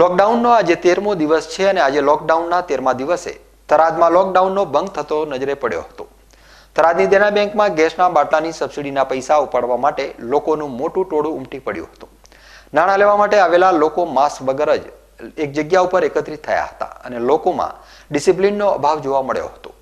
લોકડાઉનનો આજે તેરમો દિવસ છે અને આજે લોકડાઉનના તેરમા દિવસે થરાદમાં લોકડાઉનનો ભંગ થતો નજરે પડ્યો હતો થરાદની દેના બેંકમાં ગેસના બાટલાની સબસિડીના પૈસા ઉપાડવા માટે લોકોનું મોટું ટોળું ઉમટી પડ્યું હતું નાણાં લેવા માટે આવેલા લોકો માસ્ક વગર જ એક જગ્યા ઉપર એકત્રિત થયા હતા અને લોકોમાં ડિસિપ્લિનનો અભાવ જોવા મળ્યો હતો